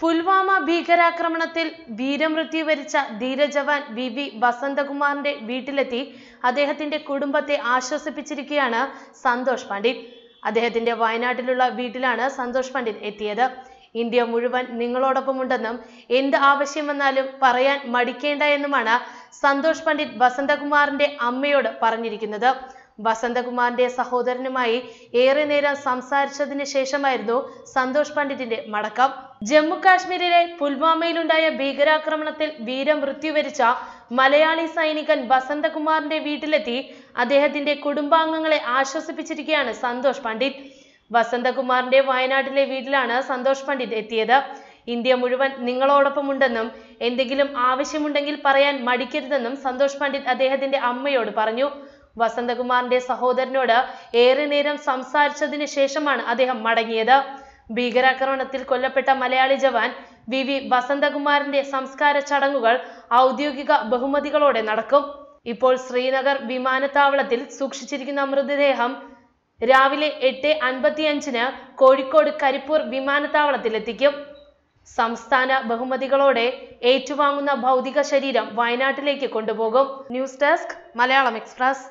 പുൽവാമ ഭീകരാക്രമണത്തിൽ വീരമൃത്യു വരിച്ച ധീരജവാൻ വി വി വസന്തകുമാറിന്റെ വീട്ടിലെത്തി അദ്ദേഹത്തിന്റെ കുടുംബത്തെ ആശ്വസിപ്പിച്ചിരിക്കുകയാണ് സന്തോഷ് പണ്ഡിറ്റ് അദ്ദേഹത്തിന്റെ വയനാട്ടിലുള്ള വീട്ടിലാണ് സന്തോഷ് പണ്ഡിറ്റ് എത്തിയത് ഇന്ത്യ മുഴുവൻ നിങ്ങളോടൊപ്പമുണ്ടെന്നും എന്ത് ആവശ്യം വന്നാലും പറയാൻ മടിക്കേണ്ട എന്നുമാണ് സന്തോഷ് പണ്ഡിറ്റ് വസന്തകുമാറിന്റെ അമ്മയോട് പറഞ്ഞിരിക്കുന്നത് വസന്തകുമാറിന്റെ സഹോദരനുമായി ഏറെ നേരം സംസാരിച്ചതിന് ശേഷമായിരുന്നു സന്തോഷ് പണ്ഡിറ്റിന്റെ മടക്കം ജമ്മു കാശ്മീരിലെ പുൽവാമയിലുണ്ടായ ഭീകരാക്രമണത്തിൽ വീരമൃത്യു വരിച്ച മലയാളി സൈനികൻ വസന്തകുമാറിന്റെ വീട്ടിലെത്തി അദ്ദേഹത്തിന്റെ കുടുംബാംഗങ്ങളെ ആശ്വസിപ്പിച്ചിരിക്കുകയാണ് സന്തോഷ് പണ്ഡിറ്റ് വസന്തകുമാറിന്റെ വയനാട്ടിലെ വീട്ടിലാണ് സന്തോഷ് പണ്ഡിറ്റ് എത്തിയത് ഇന്ത്യ മുഴുവൻ നിങ്ങളോടൊപ്പം ഉണ്ടെന്നും എന്തെങ്കിലും ആവശ്യമുണ്ടെങ്കിൽ പറയാൻ മടിക്കരുതെന്നും സന്തോഷ് പണ്ഡിറ്റ് അദ്ദേഹത്തിന്റെ അമ്മയോട് പറഞ്ഞു വസന്തകുമാറിന്റെ സഹോദരനോട് ഏറെ നേരം സംസാരിച്ചതിന് ശേഷമാണ് അദ്ദേഹം മടങ്ങിയത് ഭീകരാക്രമണത്തിൽ കൊല്ലപ്പെട്ട മലയാളി ജവാൻ വി വി വസന്തകുമാറിന്റെ സംസ്കാര ചടങ്ങുകൾ ഔദ്യോഗിക ബഹുമതികളോടെ നടക്കും ഇപ്പോൾ ശ്രീനഗർ വിമാനത്താവളത്തിൽ സൂക്ഷിച്ചിരിക്കുന്ന മൃതദേഹം രാവിലെ എട്ട് അൻപത്തിയഞ്ചിന് കോഴിക്കോട് കരിപ്പൂർ വിമാനത്താവളത്തിൽ എത്തിക്കും സംസ്ഥാന ബഹുമതികളോടെ ഏറ്റുവാങ്ങുന്ന ഭൗതിക ശരീരം വയനാട്ടിലേക്ക് കൊണ്ടുപോകും ന്യൂസ് ഡെസ്ക് മലയാളം എക്സ്പ്രസ്